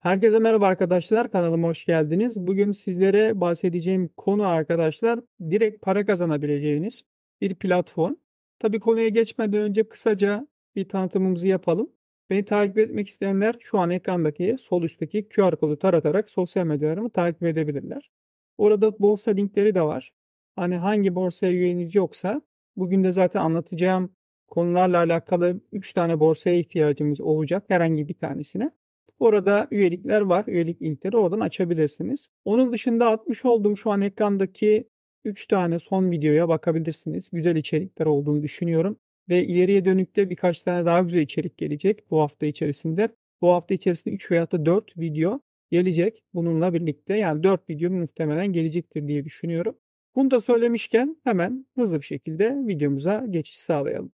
Herkese merhaba arkadaşlar. Kanalıma hoş geldiniz. Bugün sizlere bahsedeceğim konu arkadaşlar direkt para kazanabileceğiniz bir platform. Tabi konuya geçmeden önce kısaca bir tanıtımımızı yapalım. Beni takip etmek isteyenler şu an ekrandaki sol üstteki QR kodu taratarak sosyal medyalarımı takip edebilirler. Orada borsa linkleri de var. Hani hangi borsaya üyeniz yoksa bugün de zaten anlatacağım konularla alakalı 3 tane borsaya ihtiyacımız olacak herhangi bir tanesine. Orada üyelikler var. Üyelik linkleri oradan açabilirsiniz. Onun dışında atmış olduğum şu an ekrandaki 3 tane son videoya bakabilirsiniz. Güzel içerikler olduğunu düşünüyorum. Ve ileriye dönük de birkaç tane daha güzel içerik gelecek bu hafta içerisinde. Bu hafta içerisinde 3 veya da 4 video gelecek bununla birlikte. Yani 4 video muhtemelen gelecektir diye düşünüyorum. Bunu da söylemişken hemen hızlı bir şekilde videomuza geçiş sağlayalım.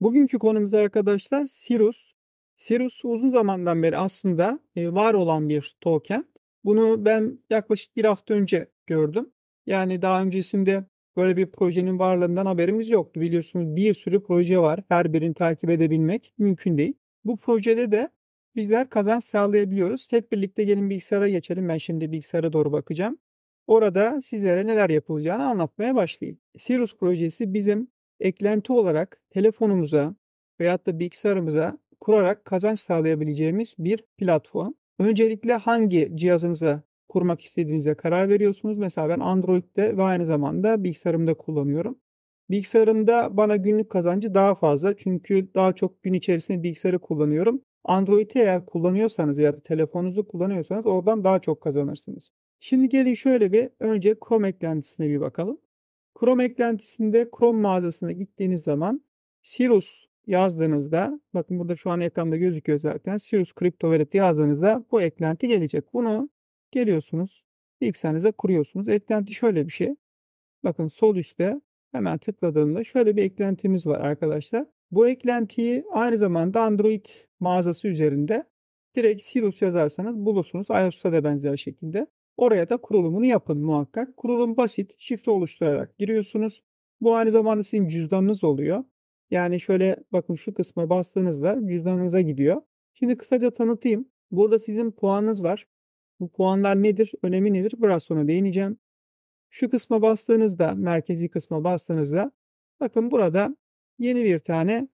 Bugünkü konumuz arkadaşlar Sirus. Sirus uzun zamandan beri aslında e, var olan bir token. Bunu ben yaklaşık bir hafta önce gördüm. Yani daha öncesinde böyle bir projenin varlığından haberimiz yoktu. Biliyorsunuz bir sürü proje var. Her birini takip edebilmek mümkün değil. Bu projede de bizler kazanç sağlayabiliyoruz. Hep birlikte gelin bilgisayara geçelim. Ben şimdi bilgisayara doğru bakacağım. Orada sizlere neler yapılacağını anlatmaya başlayayım. Sirus projesi bizim eklenti olarak telefonumuza veyahut da bilgisayarımıza kurarak kazanç sağlayabileceğimiz bir platform. Öncelikle hangi cihazınıza kurmak istediğinize karar veriyorsunuz. Mesela ben Android'de ve aynı zamanda bilgisayarımda kullanıyorum. Bilgisayarımda bana günlük kazancı daha fazla çünkü daha çok gün içerisinde bilgisayarı kullanıyorum. Android'i eğer kullanıyorsanız ya da telefonunuzu kullanıyorsanız oradan daha çok kazanırsınız. Şimdi gelin şöyle bir önce Chrome eklentisine bir bakalım. Chrome eklentisinde Chrome mağazasına gittiğiniz zaman Sirius yazdığınızda bakın burada şu an ekranda gözüküyor zaten Sirius Crypto Wallet yazdığınızda bu eklenti gelecek. Bunu geliyorsunuz bilgisayarınıza kuruyorsunuz. Eklenti şöyle bir şey. Bakın sol üstte hemen tıkladığında şöyle bir eklentimiz var arkadaşlar. Bu eklentiyi aynı zamanda Android mağazası üzerinde direkt Sirius yazarsanız bulursunuz. iOS'ta da benzer şekilde. Oraya da kurulumunu yapın muhakkak. Kurulum basit. Şifre oluşturarak giriyorsunuz. Bu aynı zamanda sizin cüzdanınız oluyor. Yani şöyle bakın şu kısma bastığınızda cüzdanınıza gidiyor. Şimdi kısaca tanıtayım. Burada sizin puanınız var. Bu puanlar nedir, önemi nedir biraz sonra değineceğim. Şu kısma bastığınızda, merkezi kısma bastığınızda bakın burada yeni bir tane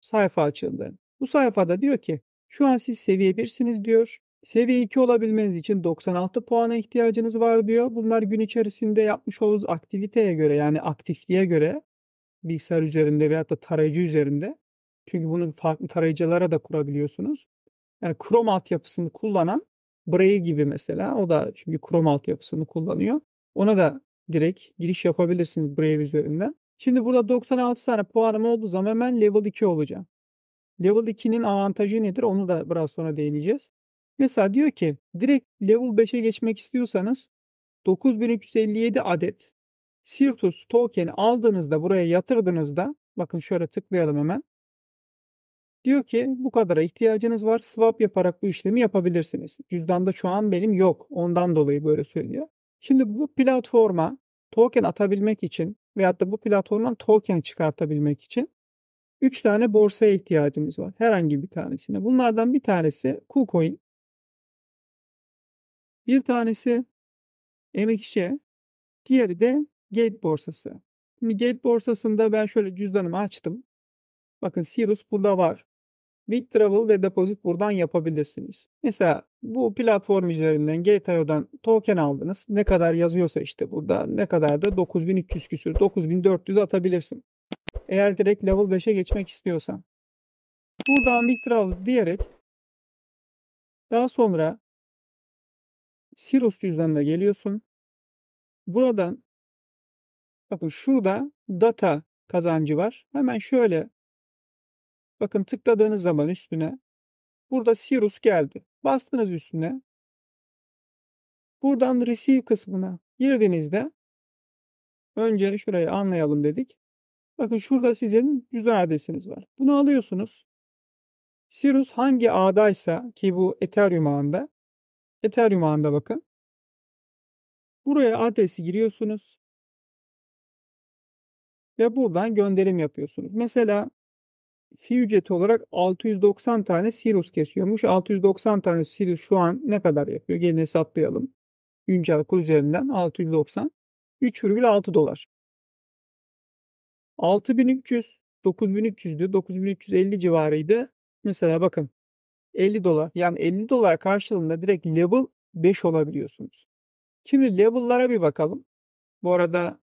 sayfa açıldı. Bu sayfada diyor ki şu an siz seviye 1'siniz diyor. Seviye 2 olabilmeniz için 96 puana ihtiyacınız var diyor. Bunlar gün içerisinde yapmış olduğunuz aktiviteye göre yani aktifliğe göre bilgisayar üzerinde veyahut da tarayıcı üzerinde. Çünkü bunu farklı tarayıcılara da kurabiliyorsunuz. Yani Chrome altyapısını kullanan Braille gibi mesela o da çünkü Chrome altyapısını kullanıyor. Ona da direkt giriş yapabilirsiniz Brave üzerinden. Şimdi burada 96 tane puanım olduğu zaman ben level 2 olacağım. Level 2'nin avantajı nedir? Onu da biraz sonra değineceğiz. Mesela diyor ki direkt level 5'e geçmek istiyorsanız 9357 adet Sirtus token aldığınızda buraya yatırdığınızda bakın şöyle tıklayalım hemen. Diyor ki bu kadara ihtiyacınız var. Swap yaparak bu işlemi yapabilirsiniz. Cüzdanda şu an benim yok. Ondan dolayı böyle söylüyor. Şimdi bu platforma token atabilmek için veyahut da bu platformdan token çıkartabilmek için 3 tane borsaya ihtiyacımız var. Herhangi bir tanesine. Bunlardan bir tanesi KuCoin. Bir tanesi emekçi, diğeri de Gate borsası. Şimdi Gate borsasında ben şöyle cüzdanımı açtım. Bakın Sirus burada var. Withdrawal ve deposit buradan yapabilirsiniz. Mesela bu platform üzerinden Gate.io'dan token aldınız. Ne kadar yazıyorsa işte burada ne kadar da 9300 küsür 9400 atabilirsin. Eğer direkt level 5'e geçmek istiyorsan. Buradan withdrawal diyerek daha sonra Sirius cüzdanına geliyorsun. Buradan bakın şurada data kazancı var. Hemen şöyle bakın tıkladığınız zaman üstüne burada Sirius geldi. Bastınız üstüne. Buradan receive kısmına girdiğinizde önce şurayı anlayalım dedik. Bakın şurada sizin cüzdan adresiniz var. Bunu alıyorsunuz. Sirus hangi ağdaysa ki bu Ethereum ağında Ethereum ağında bakın. Buraya adresi giriyorsunuz. Ve buradan gönderim yapıyorsunuz. Mesela fi ücreti olarak 690 tane Sirius kesiyormuş. 690 tane Sirius şu an ne kadar yapıyor? Gelin hesaplayalım. Güncel kur üzerinden 690. 3,6 dolar. 6300, 9300 diyor. 9350 civarıydı. Mesela bakın 50 dolar. Yani 50 dolar karşılığında direkt level 5 olabiliyorsunuz. Şimdi level'lara bir bakalım. Bu arada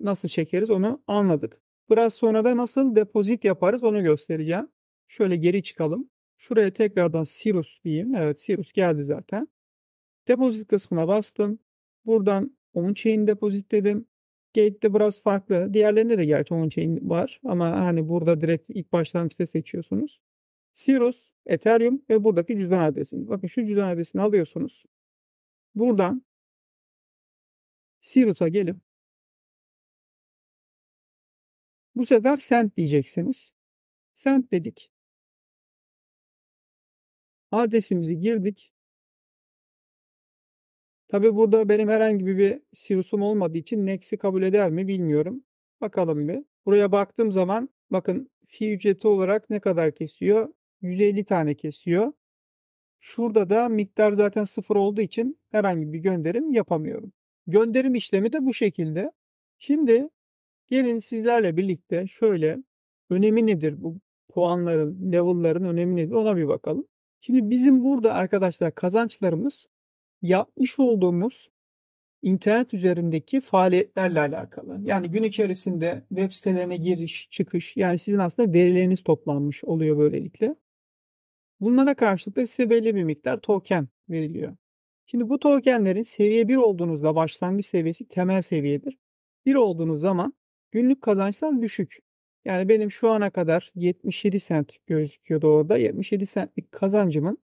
nasıl çekeriz onu anladık. Biraz sonra da nasıl depozit yaparız onu göstereceğim. Şöyle geri çıkalım. Şuraya tekrardan Sirius diyeyim. Evet Sirius geldi zaten. Depozit kısmına bastım. Buradan on-chain depozit dedim. Gate'de biraz farklı. Diğerlerinde de gerçi on-chain var. Ama hani burada direkt ilk başlangıçta seçiyorsunuz. Cirrus, Ethereum ve buradaki cüzdan adresini. Bakın şu cüzdan adresini alıyorsunuz. Buradan Cirrus'a gelip bu sefer sent diyeceksiniz. Sent dedik. Adresimizi girdik. Tabi burada benim herhangi bir Cirrus'um olmadığı için Next'i kabul eder mi bilmiyorum. Bakalım bir. Buraya baktığım zaman bakın fi ücreti olarak ne kadar kesiyor? 150 tane kesiyor. Şurada da miktar zaten sıfır olduğu için herhangi bir gönderim yapamıyorum. Gönderim işlemi de bu şekilde. Şimdi gelin sizlerle birlikte şöyle önemi nedir bu puanların, level'ların önemi nedir ona bir bakalım. Şimdi bizim burada arkadaşlar kazançlarımız yapmış olduğumuz internet üzerindeki faaliyetlerle alakalı. Yani gün içerisinde web sitelerine giriş, çıkış yani sizin aslında verileriniz toplanmış oluyor böylelikle. Bunlara karşılık da size belli bir miktar token veriliyor. Şimdi bu tokenlerin seviye 1 olduğunuzda başlangıç seviyesi temel seviyedir. 1 olduğunuz zaman günlük kazançlar düşük. Yani benim şu ana kadar 77 sent gözüküyordu orada. 77 centlik kazancımın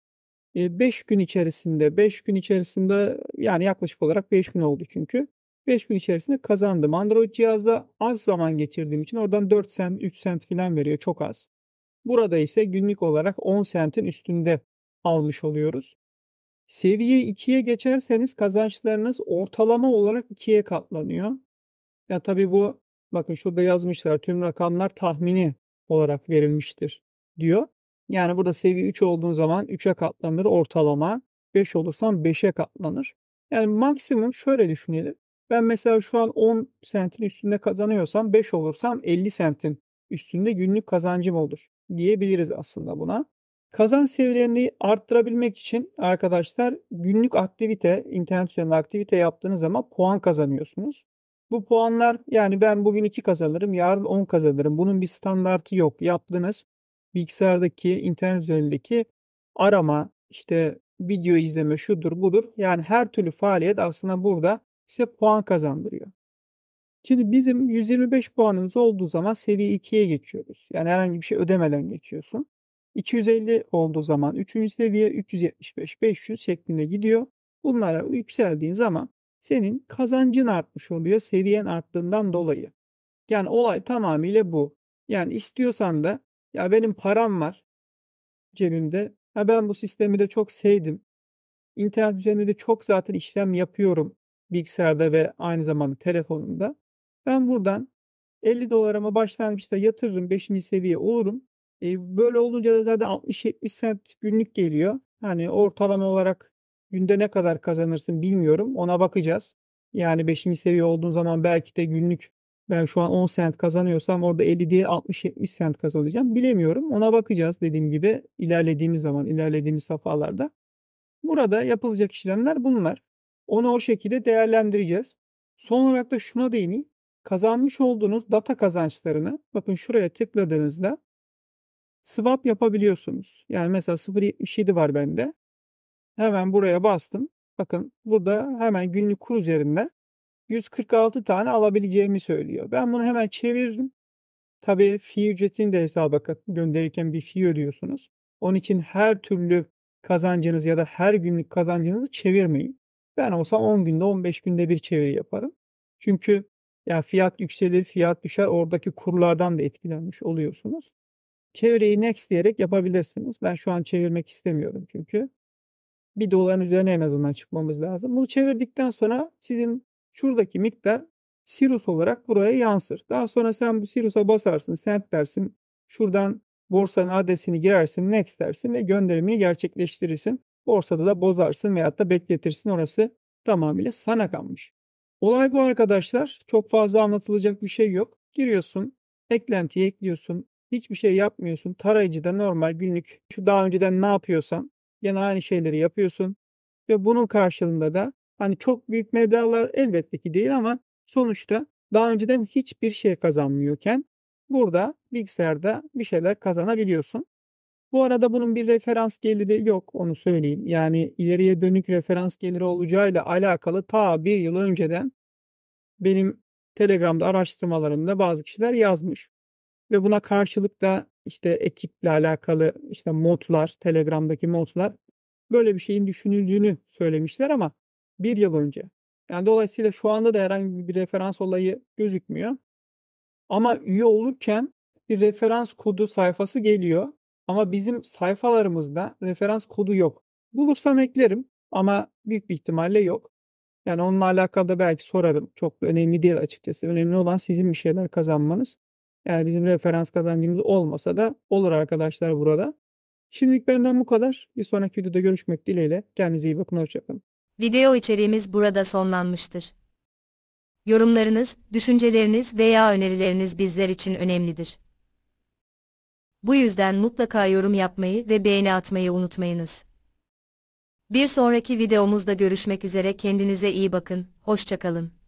5 e, gün içerisinde 5 gün içerisinde yani yaklaşık olarak 5 gün oldu çünkü. 5 gün içerisinde kazandım. Android cihazda az zaman geçirdiğim için oradan 4 sent 3 sent falan veriyor çok az. Burada ise günlük olarak 10 sentin üstünde almış oluyoruz. Seviye 2'ye geçerseniz kazançlarınız ortalama olarak 2'ye katlanıyor. Ya tabii bu bakın şurada yazmışlar tüm rakamlar tahmini olarak verilmiştir diyor. Yani burada seviye 3 olduğun zaman 3'e katlanır ortalama. 5 olursan 5'e katlanır. Yani maksimum şöyle düşünelim. Ben mesela şu an 10 sentin üstünde kazanıyorsam 5 olursam 50 sentin üstünde günlük kazancım olur diyebiliriz aslında buna. kazan seviyelerini arttırabilmek için arkadaşlar günlük aktivite, internet üzerinde aktivite yaptığınız zaman puan kazanıyorsunuz. Bu puanlar yani ben bugün 2 kazanırım, yarın 10 kazanırım. Bunun bir standartı yok. Yaptığınız bilgisayardaki, internet üzerindeki arama, işte video izleme şudur budur. Yani her türlü faaliyet aslında burada size puan kazandırıyor. Şimdi bizim 125 puanımız olduğu zaman seri 2'ye geçiyoruz. Yani herhangi bir şey ödemeden geçiyorsun. 250 olduğu zaman 3. seviye 375 500 şeklinde gidiyor. Bunlara yükseldiğin zaman senin kazancın artmış oluyor seviyen arttığından dolayı. Yani olay tamamıyla bu. Yani istiyorsan da ya benim param var cebimde. Ha ben bu sistemi de çok sevdim. İnternet üzerinde de çok zaten işlem yapıyorum bilgisayarda ve aynı zamanda telefonumda. Ben buradan 50 dolarımı başlangıçta yatırırım. 5. seviye olurum. E, böyle olunca da zaten 60-70 cent günlük geliyor. Hani ortalama olarak günde ne kadar kazanırsın bilmiyorum. Ona bakacağız. Yani 5. seviye olduğun zaman belki de günlük ben şu an 10 cent kazanıyorsam orada 50 diye 60-70 cent kazanacağım. Bilemiyorum. Ona bakacağız dediğim gibi ilerlediğimiz zaman, ilerlediğimiz safhalarda. Burada yapılacak işlemler bunlar. Onu o şekilde değerlendireceğiz. Son olarak da şuna değineyim kazanmış olduğunuz data kazançlarını bakın şuraya tıkladığınızda swap yapabiliyorsunuz. Yani mesela 0.77 var bende. Hemen buraya bastım. Bakın burada hemen günlük kur üzerinde 146 tane alabileceğimi söylüyor. Ben bunu hemen çeviririm. Tabii fee ücretini de hesaba gönderirken bir fee ödüyorsunuz. Onun için her türlü kazancınız ya da her günlük kazancınızı çevirmeyin. Ben olsam 10 günde 15 günde bir çeviri yaparım. Çünkü yani fiyat yükselir, fiyat düşer. Oradaki kurlardan da etkilenmiş oluyorsunuz. Çevreyi next diyerek yapabilirsiniz. Ben şu an çevirmek istemiyorum çünkü. Bir doların üzerine en azından çıkmamız lazım. Bunu çevirdikten sonra sizin şuradaki miktar Sirus olarak buraya yansır. Daha sonra sen bu Sirus'a basarsın, send dersin. Şuradan borsanın adresini girersin, next dersin ve gönderimini gerçekleştirirsin. Borsada da bozarsın veyahut da bekletirsin. Orası tamamıyla sana kalmış. Olay bu arkadaşlar. Çok fazla anlatılacak bir şey yok. Giriyorsun, eklentiyi ekliyorsun. Hiçbir şey yapmıyorsun. Tarayıcıda normal günlük şu daha önceden ne yapıyorsan yine aynı şeyleri yapıyorsun. Ve bunun karşılığında da hani çok büyük meblağlar elbette ki değil ama sonuçta daha önceden hiçbir şey kazanmıyorken burada bilgisayarda bir şeyler kazanabiliyorsun. Bu arada bunun bir referans geliri yok onu söyleyeyim. Yani ileriye dönük referans geliri olacağıyla alakalı ta bir yıl önceden benim Telegram'da araştırmalarımda bazı kişiler yazmış. Ve buna karşılık da işte ekiple alakalı işte modlar, Telegram'daki modlar böyle bir şeyin düşünüldüğünü söylemişler ama bir yıl önce. Yani dolayısıyla şu anda da herhangi bir referans olayı gözükmüyor. Ama üye olurken bir referans kodu sayfası geliyor. Ama bizim sayfalarımızda referans kodu yok. Bulursam eklerim ama büyük bir ihtimalle yok. Yani onunla alakalı da belki sorarım. Çok önemli değil açıkçası. Önemli olan sizin bir şeyler kazanmanız. Yani bizim referans kazandığımız olmasa da olur arkadaşlar burada. Şimdilik benden bu kadar. Bir sonraki videoda görüşmek dileğiyle. Kendinize iyi bakın. Hoşçakalın. Video içeriğimiz burada sonlanmıştır. Yorumlarınız, düşünceleriniz veya önerileriniz bizler için önemlidir. Bu yüzden mutlaka yorum yapmayı ve beğeni atmayı unutmayınız. Bir sonraki videomuzda görüşmek üzere kendinize iyi bakın, hoşçakalın.